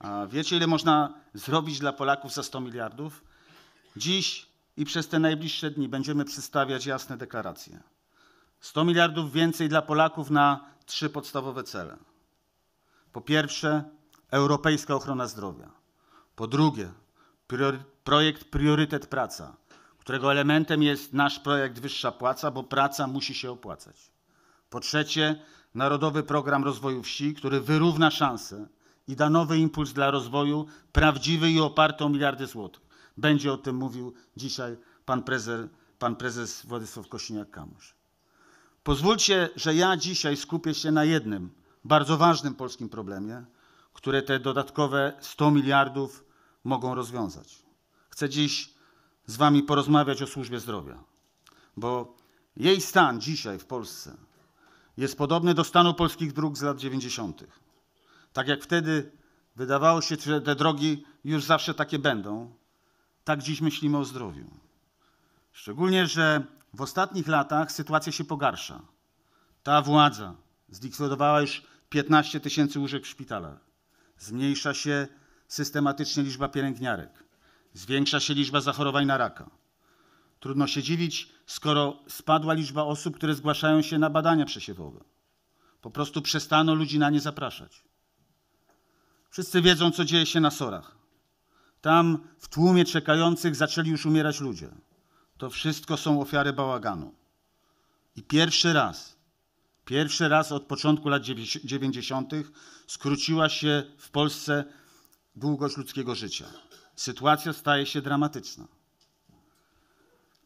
A wiecie, ile można zrobić dla Polaków za 100 miliardów? Dziś i przez te najbliższe dni będziemy przedstawiać jasne deklaracje. 100 miliardów więcej dla Polaków na trzy podstawowe cele. Po pierwsze, europejska ochrona zdrowia. Po drugie, priory projekt Priorytet Praca, którego elementem jest nasz projekt Wyższa Płaca, bo praca musi się opłacać. Po trzecie, Narodowy Program Rozwoju Wsi, który wyrówna szanse i da nowy impuls dla rozwoju, prawdziwy i oparty o miliardy złotych. Będzie o tym mówił dzisiaj pan, prezer, pan prezes Władysław Kosiniak-Kamysz. Pozwólcie, że ja dzisiaj skupię się na jednym bardzo ważnym polskim problemie, które te dodatkowe 100 miliardów mogą rozwiązać. Chcę dziś z Wami porozmawiać o służbie zdrowia, bo jej stan dzisiaj w Polsce jest podobny do stanu polskich dróg z lat 90. Tak jak wtedy wydawało się, że te drogi już zawsze takie będą, tak dziś myślimy o zdrowiu. Szczególnie, że w ostatnich latach sytuacja się pogarsza. Ta władza zlikwidowała już 15 tysięcy łóżek w szpitalach. Zmniejsza się systematycznie liczba pielęgniarek. Zwiększa się liczba zachorowań na raka. Trudno się dziwić, skoro spadła liczba osób, które zgłaszają się na badania przesiewowe. Po prostu przestano ludzi na nie zapraszać. Wszyscy wiedzą, co dzieje się na Sorach. Tam w tłumie czekających zaczęli już umierać ludzie. To wszystko są ofiary bałaganu. I pierwszy raz, pierwszy raz od początku lat 90. skróciła się w Polsce długość ludzkiego życia. Sytuacja staje się dramatyczna.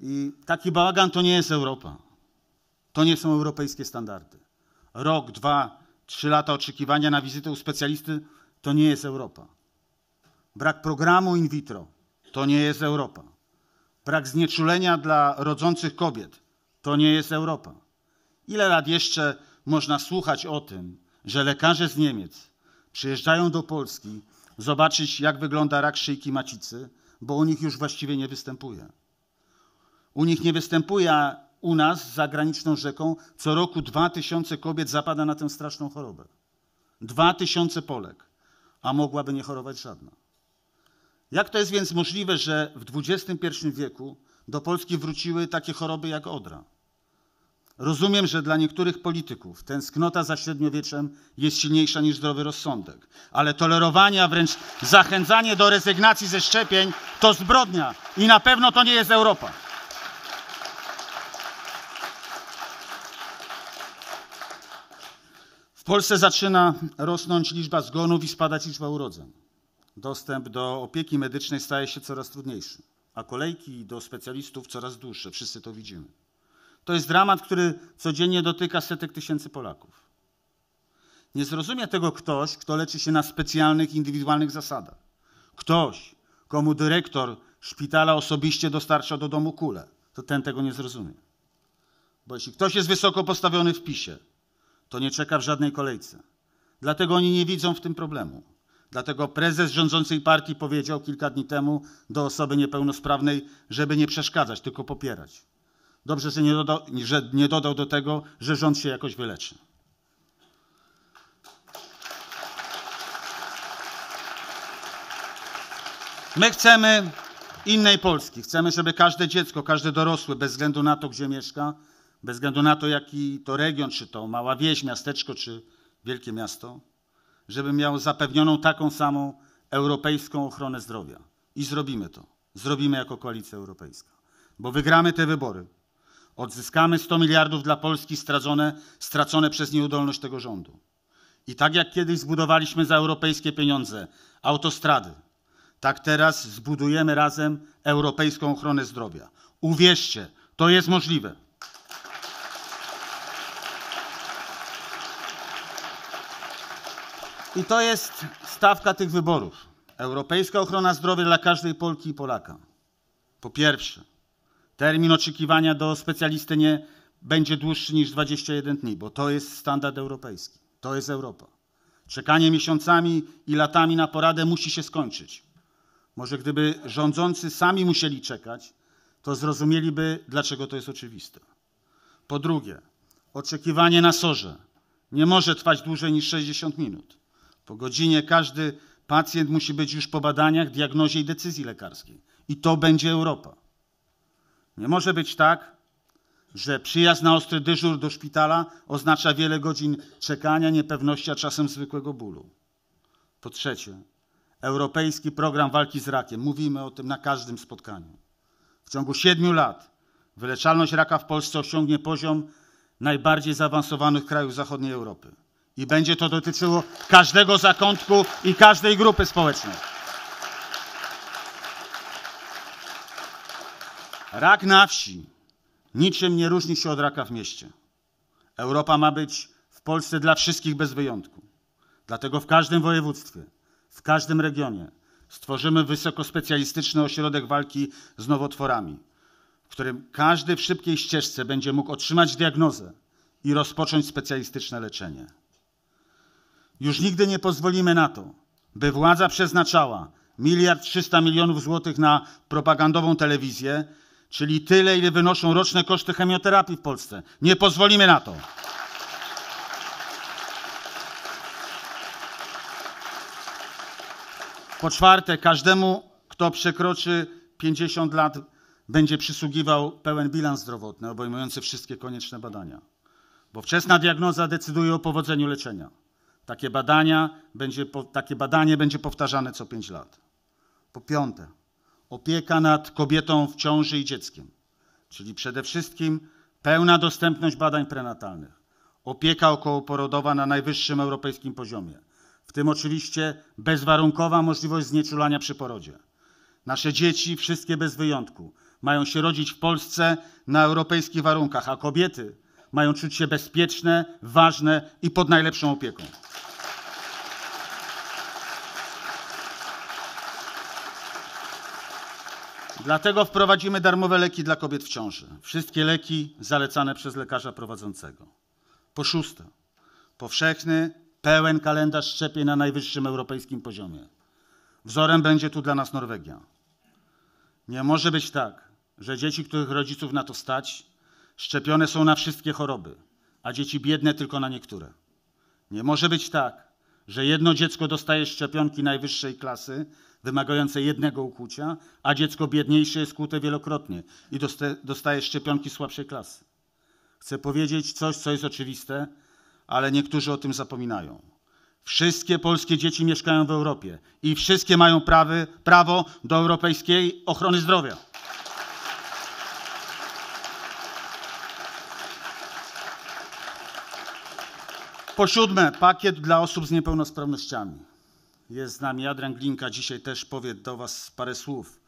I taki bałagan to nie jest Europa. To nie są europejskie standardy. Rok, dwa, trzy lata oczekiwania na wizytę u specjalisty to nie jest Europa. Brak programu in vitro. To nie jest Europa. Brak znieczulenia dla rodzących kobiet. To nie jest Europa. Ile lat jeszcze można słuchać o tym, że lekarze z Niemiec przyjeżdżają do Polski zobaczyć, jak wygląda rak szyjki macicy, bo u nich już właściwie nie występuje. U nich nie występuje, a u nas, za graniczną rzeką, co roku dwa tysiące kobiet zapada na tę straszną chorobę. Dwa tysiące Polek a mogłaby nie chorować żadna. Jak to jest więc możliwe, że w XXI wieku do Polski wróciły takie choroby jak odra? Rozumiem, że dla niektórych polityków tęsknota za średniowieczem jest silniejsza niż zdrowy rozsądek, ale tolerowanie, a wręcz zachęcanie do rezygnacji ze szczepień to zbrodnia i na pewno to nie jest Europa. W Polsce zaczyna rosnąć liczba zgonów i spadać liczba urodzeń. Dostęp do opieki medycznej staje się coraz trudniejszy, a kolejki do specjalistów coraz dłuższe. Wszyscy to widzimy. To jest dramat, który codziennie dotyka setek tysięcy Polaków. Nie zrozumie tego ktoś, kto leczy się na specjalnych, indywidualnych zasadach. Ktoś, komu dyrektor szpitala osobiście dostarcza do domu kulę, to ten tego nie zrozumie. Bo jeśli ktoś jest wysoko postawiony w PiSie, to nie czeka w żadnej kolejce. Dlatego oni nie widzą w tym problemu. Dlatego prezes rządzącej partii powiedział kilka dni temu do osoby niepełnosprawnej, żeby nie przeszkadzać, tylko popierać. Dobrze, że nie dodał, że nie dodał do tego, że rząd się jakoś wyleczy. My chcemy innej Polski. Chcemy, żeby każde dziecko, każde dorosłe, bez względu na to, gdzie mieszka, bez względu na to, jaki to region, czy to mała wieś, miasteczko, czy wielkie miasto, żeby miał zapewnioną taką samą europejską ochronę zdrowia. I zrobimy to. Zrobimy jako koalicja europejska. Bo wygramy te wybory. Odzyskamy 100 miliardów dla Polski stracone, stracone przez nieudolność tego rządu. I tak jak kiedyś zbudowaliśmy za europejskie pieniądze autostrady, tak teraz zbudujemy razem europejską ochronę zdrowia. Uwierzcie, to jest możliwe. I to jest stawka tych wyborów. Europejska ochrona zdrowia dla każdej Polki i Polaka. Po pierwsze, termin oczekiwania do specjalisty nie będzie dłuższy niż 21 dni, bo to jest standard europejski. To jest Europa. Czekanie miesiącami i latami na poradę musi się skończyć. Może gdyby rządzący sami musieli czekać, to zrozumieliby, dlaczego to jest oczywiste. Po drugie, oczekiwanie na sorze nie może trwać dłużej niż 60 minut. Po godzinie każdy pacjent musi być już po badaniach, diagnozie i decyzji lekarskiej. I to będzie Europa. Nie może być tak, że przyjazd na ostry dyżur do szpitala oznacza wiele godzin czekania, niepewności, a czasem zwykłego bólu. Po trzecie, Europejski Program Walki z Rakiem. Mówimy o tym na każdym spotkaniu. W ciągu siedmiu lat wyleczalność raka w Polsce osiągnie poziom najbardziej zaawansowanych krajów zachodniej Europy. I będzie to dotyczyło każdego zakątku i każdej grupy społecznej. Rak na wsi niczym nie różni się od raka w mieście. Europa ma być w Polsce dla wszystkich bez wyjątku. Dlatego w każdym województwie, w każdym regionie stworzymy wysokospecjalistyczny ośrodek walki z nowotworami, w którym każdy w szybkiej ścieżce będzie mógł otrzymać diagnozę i rozpocząć specjalistyczne leczenie. Już nigdy nie pozwolimy na to, by władza przeznaczała miliard trzysta milionów złotych na propagandową telewizję, czyli tyle, ile wynoszą roczne koszty chemioterapii w Polsce. Nie pozwolimy na to. Po czwarte, każdemu, kto przekroczy 50 lat, będzie przysługiwał pełen bilans zdrowotny obejmujący wszystkie konieczne badania, bo wczesna diagnoza decyduje o powodzeniu leczenia. Takie, badania będzie, takie badanie będzie powtarzane co pięć lat. Po piąte, opieka nad kobietą w ciąży i dzieckiem, czyli przede wszystkim pełna dostępność badań prenatalnych, opieka okołoporodowa na najwyższym europejskim poziomie, w tym oczywiście bezwarunkowa możliwość znieczulania przy porodzie. Nasze dzieci, wszystkie bez wyjątku, mają się rodzić w Polsce na europejskich warunkach, a kobiety mają czuć się bezpieczne, ważne i pod najlepszą opieką. Dlatego wprowadzimy darmowe leki dla kobiet w ciąży. Wszystkie leki zalecane przez lekarza prowadzącego. Po szóste, powszechny, pełen kalendarz szczepień na najwyższym europejskim poziomie. Wzorem będzie tu dla nas Norwegia. Nie może być tak, że dzieci, których rodziców na to stać, szczepione są na wszystkie choroby, a dzieci biedne tylko na niektóre. Nie może być tak, że jedno dziecko dostaje szczepionki najwyższej klasy, wymagające jednego ukłucia, a dziecko biedniejsze jest kłute wielokrotnie i dostaje szczepionki słabszej klasy. Chcę powiedzieć coś, co jest oczywiste, ale niektórzy o tym zapominają. Wszystkie polskie dzieci mieszkają w Europie i wszystkie mają prawy, prawo do europejskiej ochrony zdrowia. Po siódme, pakiet dla osób z niepełnosprawnościami jest z nami. Adrian Glinka dzisiaj też powie do Was parę słów.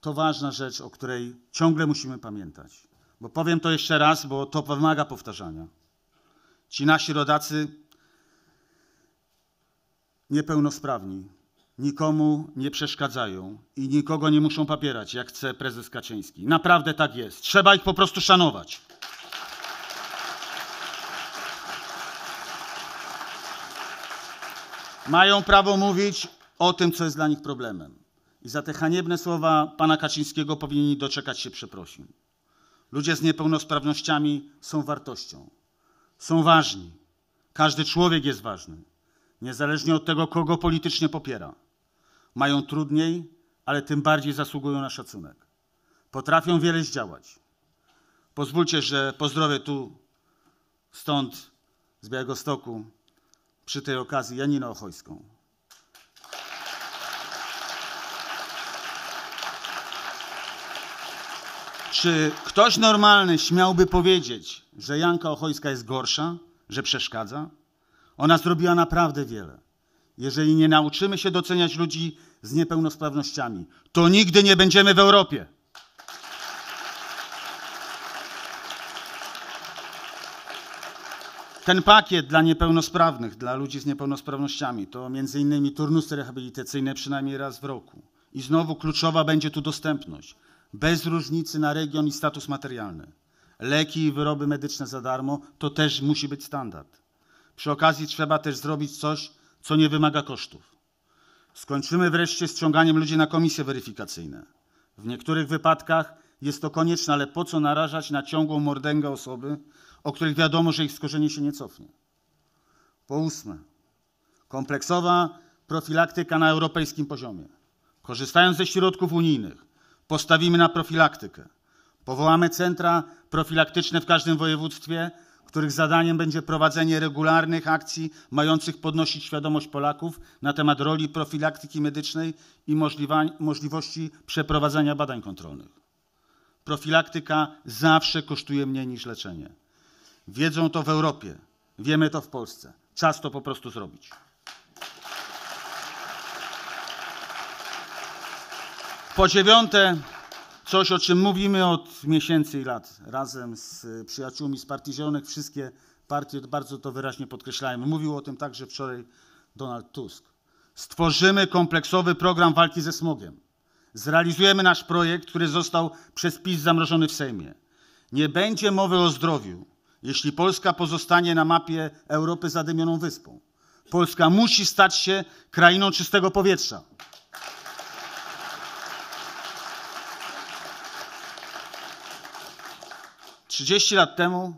To ważna rzecz, o której ciągle musimy pamiętać. Bo powiem to jeszcze raz, bo to wymaga powtarzania. Ci nasi rodacy niepełnosprawni nikomu nie przeszkadzają i nikogo nie muszą papierać, jak chce prezes Kaczyński. Naprawdę tak jest. Trzeba ich po prostu szanować. mają prawo mówić o tym, co jest dla nich problemem. I za te haniebne słowa pana Kaczyńskiego powinni doczekać się przeprosin. Ludzie z niepełnosprawnościami są wartością. Są ważni. Każdy człowiek jest ważny, niezależnie od tego, kogo politycznie popiera. Mają trudniej, ale tym bardziej zasługują na szacunek. Potrafią wiele zdziałać. Pozwólcie, że pozdrowię tu, stąd, z Białego Stoku, przy tej okazji Janinę Ochojską. Czy ktoś normalny śmiałby powiedzieć, że Janka Ochojska jest gorsza, że przeszkadza? Ona zrobiła naprawdę wiele. Jeżeli nie nauczymy się doceniać ludzi z niepełnosprawnościami, to nigdy nie będziemy w Europie. Ten pakiet dla niepełnosprawnych, dla ludzi z niepełnosprawnościami, to między innymi turnusy rehabilitacyjne przynajmniej raz w roku. I znowu kluczowa będzie tu dostępność. Bez różnicy na region i status materialny. Leki i wyroby medyczne za darmo to też musi być standard. Przy okazji trzeba też zrobić coś, co nie wymaga kosztów. Skończymy wreszcie z ciąganiem ludzi na komisje weryfikacyjne. W niektórych wypadkach jest to konieczne, ale po co narażać na ciągłą mordęgę osoby, o których wiadomo, że ich skorzenie się nie cofnie. Po ósme, kompleksowa profilaktyka na europejskim poziomie. Korzystając ze środków unijnych, postawimy na profilaktykę. Powołamy centra profilaktyczne w każdym województwie, których zadaniem będzie prowadzenie regularnych akcji mających podnosić świadomość Polaków na temat roli profilaktyki medycznej i możliwości przeprowadzania badań kontrolnych. Profilaktyka zawsze kosztuje mniej niż leczenie. Wiedzą to w Europie, wiemy to w Polsce. Czas to po prostu zrobić. Po dziewiąte, coś o czym mówimy od miesięcy i lat razem z e, przyjaciółmi z Partii Zielonych, wszystkie partie bardzo to wyraźnie podkreślają. Mówił o tym także wczoraj Donald Tusk. Stworzymy kompleksowy program walki ze smogiem. Zrealizujemy nasz projekt, który został przez PiS zamrożony w Sejmie. Nie będzie mowy o zdrowiu, jeśli Polska pozostanie na mapie Europy zadymioną wyspą. Polska musi stać się krainą czystego powietrza. Trzydzieści lat temu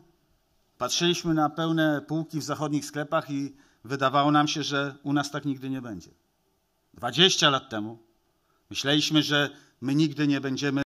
patrzyliśmy na pełne półki w zachodnich sklepach i wydawało nam się, że u nas tak nigdy nie będzie. Dwadzieścia lat temu myśleliśmy, że my nigdy nie będziemy